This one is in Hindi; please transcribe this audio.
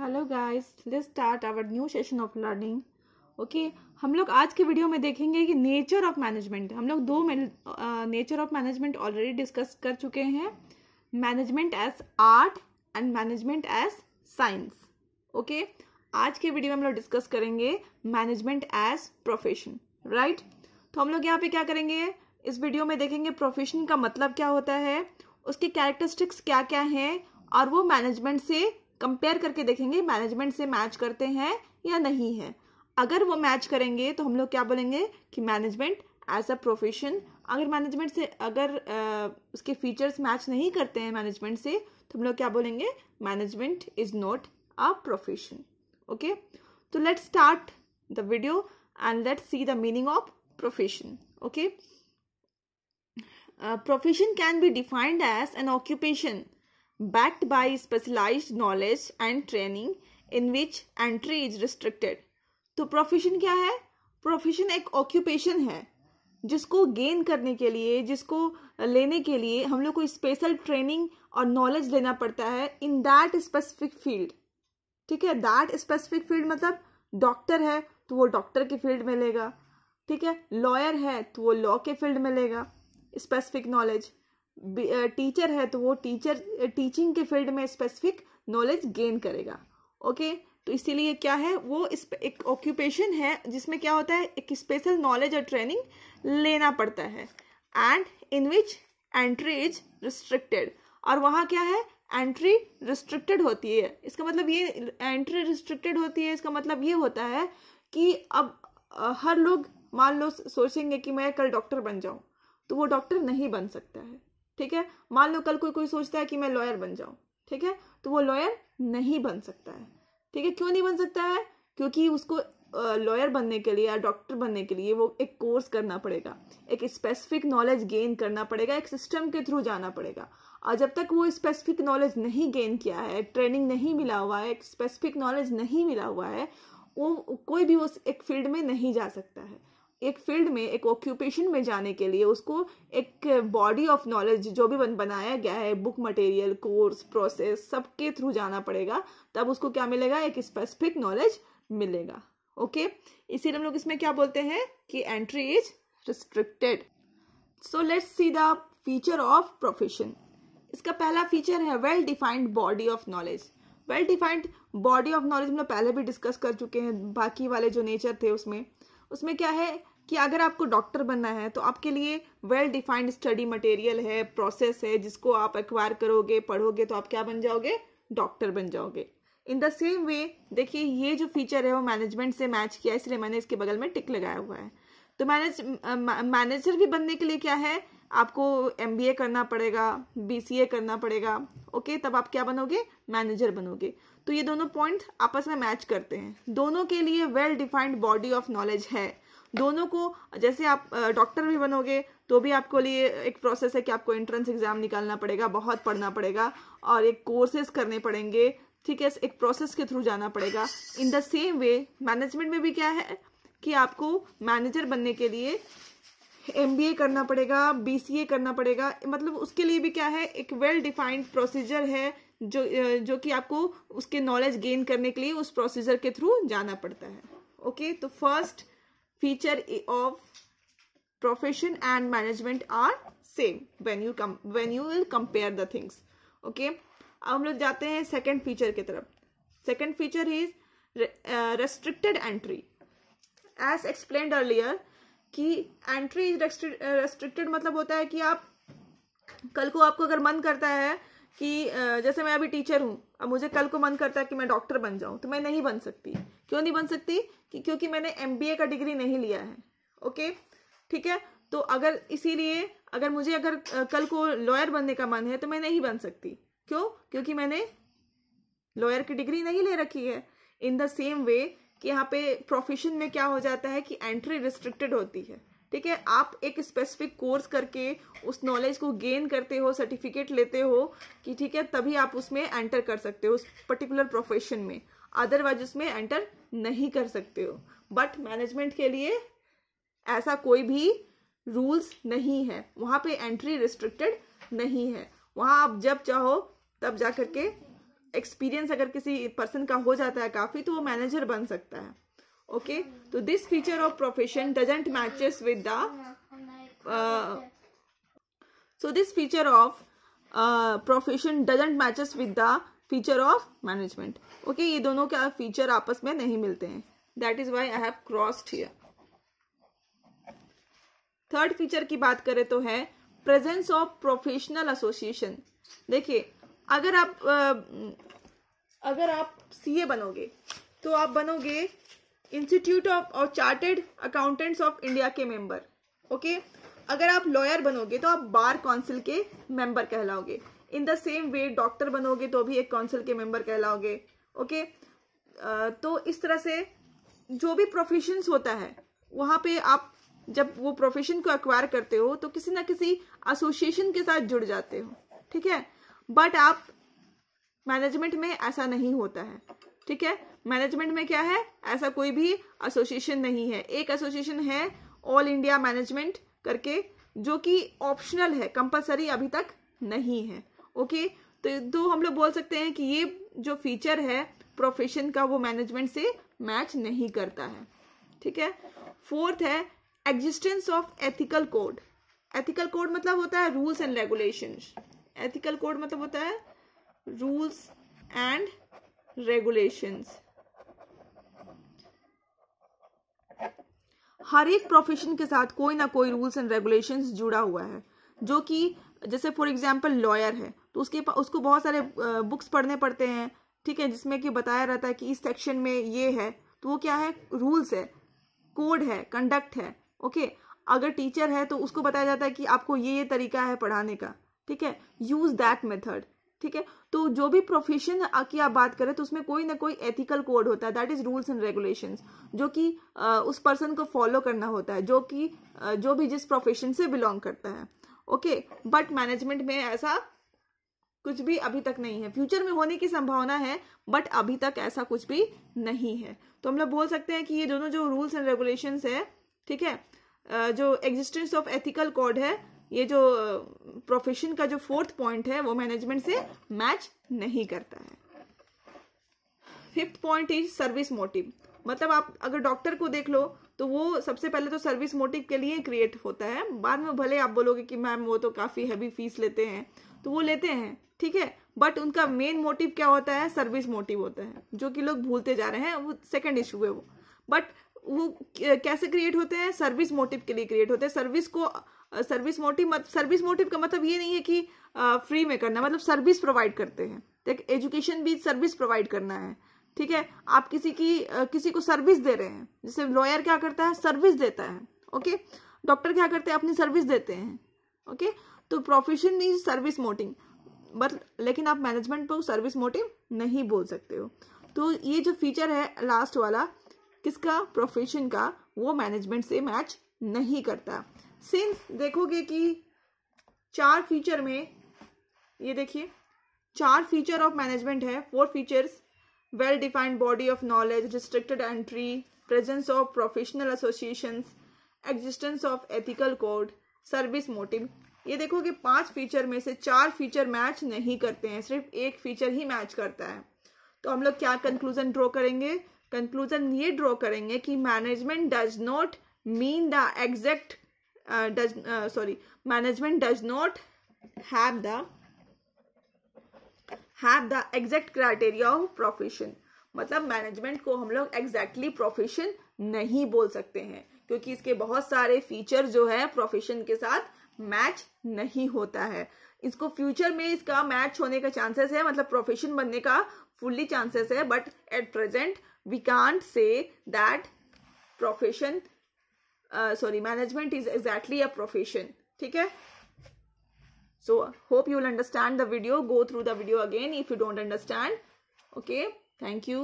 Hello guys let's start our new session of learning okay हम लोग आज के वीडियो में देखेंगे कि नेचर ऑफ मैनेजमेंट हम लोग दो nature of management already discuss कर चुके हैं management as art and management as science okay आज के वीडियो में हम लोग डिस्कस करेंगे मैनेजमेंट एज प्रोफेशन राइट तो हम लोग यहाँ पे क्या करेंगे इस वीडियो में देखेंगे प्रोफेशन का मतलब क्या होता है उसके कैरेक्टरिस्टिक्स क्या क्या हैं और वो मैनेजमेंट से कंपेयर करके देखेंगे मैनेजमेंट से मैच करते हैं या नहीं है अगर वो मैच करेंगे तो हम लोग क्या बोलेंगे कि मैनेजमेंट एज अ प्रोफेशन अगर मैनेजमेंट से अगर uh, उसके फीचर्स मैच नहीं करते हैं मैनेजमेंट से तो हम लोग क्या बोलेंगे management is not a profession okay तो let's start the video and let's see the meaning of profession okay profession can be defined as an occupation backed by specialized knowledge and training in which entry is restricted. तो प्रोफेशन क्या है प्रोफेशन एक ऑक्यूपेशन है जिसको गेन करने के लिए जिसको लेने के लिए हम लोग को स्पेशल ट्रेनिंग और नॉलेज लेना पड़ता है इन दैट स्पेसिफिक फील्ड ठीक है दैट स्पेसिफिक फील्ड मतलब डॉक्टर है तो वो डॉक्टर के फील्ड में लेगा ठीक है लॉयर है तो वो लॉ के फील्ड में लेगा स्पेसिफिक नॉलेज टीचर है तो वो टीचर टीचिंग के फील्ड में स्पेसिफिक नॉलेज गेन करेगा ओके तो इसीलिए क्या है वो इस एक ऑक्यूपेशन है जिसमें क्या होता है एक स्पेशल नॉलेज और ट्रेनिंग लेना पड़ता है and in which entry is restricted और वहाँ क्या है एंट्री रिस्ट्रिक्टेड होती है इसका मतलब ये एंट्री रिस्ट्रिक्टेड होती है इसका मतलब ये होता है कि अब हर लोग मान लो सोचेंगे कि मैं कल डॉक्टर बन जाऊँ तो वो डॉक्टर नहीं बन सकता है ठीक है मान लो कल कोई कोई सोचता है कि मैं लॉयर बन जाऊँ ठीक है तो वो लॉयर नहीं बन सकता है ठीक है क्यों नहीं बन सकता है क्योंकि उसको लॉयर बनने के लिए या डॉक्टर बनने के लिए वो एक कोर्स करना पड़ेगा एक स्पेसिफिक नॉलेज गेन करना पड़ेगा एक सिस्टम के थ्रू जाना पड़ेगा और जब तक वो स्पेसिफिक नॉलेज नहीं गेन किया है ट्रेनिंग नहीं मिला हुआ है एक स्पेसिफिक नॉलेज नहीं मिला हुआ है वो कोई भी उस एक फील्ड में नहीं जा सकता है एक फील्ड में एक ऑक्यूपेशन में जाने के लिए उसको एक बॉडी ऑफ नॉलेज जो भी बनाया गया है बुक मटेरियल कोर्स प्रोसेस सबके थ्रू जाना पड़ेगा तब उसको क्या मिलेगा एक स्पेसिफिक नॉलेज मिलेगा ओके okay? इसीलिए हम लोग इसमें क्या बोलते हैं कि entry is restricted so let's see the feature of profession इसका पहला फीचर है well defined body of knowledge well defined body of knowledge हम लोग पहले भी डिस्कस कर चुके हैं बाकी वाले जो नेचर थे उसमें उसमें क्या है कि अगर आपको डॉक्टर बनना है तो आपके लिए वेल डिफाइंड स्टडी मटेरियल है प्रोसेस है जिसको आप एक्वायर करोगे पढ़ोगे तो आप क्या बन जाओगे डॉक्टर बन जाओगे इन द सेम वे देखिए ये जो फीचर है वो मैनेजमेंट से मैच किया इसलिए मैंने इसके बगल में टिक लगाया हुआ है तो मैनेज मैनेजर भी बनने के लिए क्या है आपको एम करना पड़ेगा बी करना पड़ेगा ओके तब आप क्या बनोगे मैनेजर बनोगे तो ये दोनों पॉइंट आपस में मैच करते हैं दोनों के लिए well defined body of knowledge है दोनों को जैसे आप डॉक्टर भी बनोगे तो भी आपको लिए एक प्रोसेस है कि आपको एंट्रेंस एग्जाम निकालना पड़ेगा बहुत पढ़ना पड़ेगा और एक कोर्सेज करने पड़ेंगे ठीक है एक प्रोसेस के थ्रू जाना पड़ेगा in the same way management में भी क्या है कि आपको मैनेजर बनने के लिए एम करना पड़ेगा बी करना पड़ेगा मतलब उसके लिए भी क्या है एक वेल डिफाइंड प्रोसीजर है जो जो कि आपको उसके नॉलेज गेन करने के लिए उस प्रोसीजर के थ्रू जाना पड़ता है ओके okay? तो first feature of profession and management are same when you come when you will compare the things okay अब हम लोग जाते हैं सेकेंड फीचर की तरफ second feature is restricted entry as explain earlier कि एंट्री इज रेस्ट्रिक्टेड मतलब होता है कि आप कल को आपको अगर मन करता है कि जैसे मैं अभी टीचर हूँ अब मुझे कल को मन करता है कि मैं डॉक्टर बन जाऊँ तो मैं नहीं बन सकती क्यों नहीं बन सकती कि क्योंकि मैंने एम का डिग्री नहीं लिया है ओके ठीक है तो अगर इसीलिए अगर मुझे अगर कल को लॉयर बनने का मन है तो मैं नहीं बन सकती क्यों क्योंकि मैंने लॉयर की डिग्री नहीं ले रखी है इन द सेम वे कि यहाँ पे प्रोफेशन में क्या हो जाता है कि एंट्री रिस्ट्रिक्टेड होती है ठीक है आप एक स्पेसिफिक कोर्स करके उस नॉलेज को गेन करते हो सर्टिफिकेट लेते हो कि ठीक है तभी आप उसमें एंटर कर सकते हो उस पर्टिकुलर प्रोफेशन में अदरवाइज उसमें एंटर नहीं कर सकते हो बट मैनेजमेंट के लिए ऐसा कोई भी रूल्स नहीं है वहाँ पे एंट्री रिस्ट्रिक्टेड नहीं है वहाँ आप जब चाहो तब जा करके एक्सपीरियंस अगर किसी पर्सन का हो जाता है काफ़ी तो वो मैनेजर बन सकता है ओके तो this feature of profession doesn't matches with the so this feature of profession doesn't matches with the feature of management okay ये दोनों क्या फीचर आपस में नहीं मिलते हैं that is why I have crossed here third feature की बात करें तो है प्रेजेंस ऑफ प्रोफेशनल एसोसिएशन देखिए अगर आप अगर आप सीए बनोगे तो आप बनोगे इंस्टीट्यूट ऑफ और चार्टेड अकाउंटेंट्स ऑफ इंडिया के मेंबर ओके अगर आप लॉयर बनोगे तो आप बार काउंसिल के मेंबर कहलाओगे in the same way doctor बनोगे तो भी एक काउंसिल के मेंबर कहलाओगे ओके तो इस तरह से जो भी प्रोफेशंस होता है वहाँ पे आप जब वो प्रोफेशन को एक्वायर करते हो तो किसी ना किसी एसोसिएशन के साथ जुड़ जाते हो ठीक है बट आप मैनेजमेंट में ऐसा नहीं होता है ठीक है मैनेजमेंट में क्या है ऐसा कोई भी एसोसिएशन नहीं है एक एसोसिएशन है ऑल इंडिया मैनेजमेंट करके जो कि ऑप्शनल है कंपलसरी अभी तक नहीं है ओके तो तो हम लोग बोल सकते हैं कि ये जो फीचर है प्रोफेशन का वो मैनेजमेंट से मैच नहीं करता है ठीक है फोर्थ है existence of ethical code ethical code मतलब होता है rules and regulation ethical code मतलब होता है रूल्स एंड रेगुलेशंस हर एक प्रोफेशन के साथ कोई ना कोई रूल्स एंड रेगुलेशंस जुड़ा हुआ है जो कि जैसे फॉर एग्जांपल लॉयर है तो उसके पास उसको बहुत सारे बुक्स पढ़ने पड़ते हैं ठीक है जिसमें कि बताया रहता है कि इस सेक्शन में ये है तो वो क्या है रूल्स है कोड है कंडक्ट है ओके अगर टीचर है तो उसको बताया जाता है कि आपको ये ये तरीका है पढ़ाने का ठीक है यूज़ दैट मेथड ठीक है तो जो भी प्रोफेशन की आप बात करें तो उसमें कोई ना कोई एथिकल कोड होता है that is rules and regulation जो कि उस पर्सन को फॉलो करना होता है जो कि जो भी जिस प्रोफेशन से बिलोंग करता है ओके बट मैनेजमेंट में ऐसा कुछ भी अभी तक नहीं है फ्यूचर में होने की संभावना है बट अभी तक ऐसा कुछ भी नहीं है तो हम लोग बोल सकते हैं कि ये दोनों जो रूल्स एंड रेगुलेशन है ठीक है जो एग्जिस्टेंस ऑफ एथिकल कोड है ये जो प्रोफेशन का जो फोर्थ पॉइंट है वो मैनेजमेंट से मैच नहीं करता है fifth point is service motive मतलब आप अगर डॉक्टर को देख लो तो वो सबसे पहले तो सर्विस मोटिव के लिए क्रिएट होता है बाद में भले आप बोलोगे कि मैम वो तो काफ़ी हैवी फीस लेते हैं तो वो लेते हैं ठीक है बट उनका मेन मोटिव क्या होता है सर्विस मोटिव होता है जो कि लोग भूलते जा रहे हैं वो सेकेंड इशू है वो बट वो कैसे क्रिएट होते हैं सर्विस मोटिव के लिए क्रिएट होते हैं सर्विस को सर्विस मोटिव सर्विस मोटिव का मतलब ये नहीं है कि फ्री में करना मतलब सर्विस प्रोवाइड करते हैं तो एजुकेशन भी सर्विस प्रोवाइड करना है ठीक है आप किसी की किसी को सर्विस दे रहे हैं जैसे लॉयर क्या करता है सर्विस देता है ओके डॉक्टर क्या करते हैं अपनी सर्विस देते हैं ओके तो profession is service motive but लेकिन आप मैनेजमेंट पर सर्विस मोटिव नहीं बोल सकते हो तो ये जो फीचर है लास्ट वाला किसका प्रोफेशन का वो मैनेजमेंट से मैच नहीं करता सिंस देखोगे कि चार फीचर में ये देखिए चार फीचर ऑफ मैनेजमेंट है four features well defined body of knowledge restricted entry presence of professional association existence of ethical code service motive ये देखो कि पांच फीचर में से चार फीचर मैच नहीं करते हैं सिर्फ एक फीचर ही मैच करता है तो हम लोग क्या कंक्लूजन ड्रॉ करेंगे कंक्लूजन ये ड्रॉ करेंगे कि management does not mean the exact Uh, does uh, sorry management does not have the have the exact criteria of profession मतलब मैनेजमेंट को हम लोग एग्जैक्टली प्रोफेशन नहीं बोल सकते हैं क्योंकि इसके बहुत सारे फीचर जो है प्रोफेशन के साथ मैच नहीं होता है इसको फ्यूचर में इसका मैच होने का चांसेस है मतलब प्रोफेशन बनने का फुल्ली चांसेस है but at present we can't say that profession Uh, sorry management is exactly a profession ठीक है so hope you will understand the video go through the video again if you don't understand okay thank you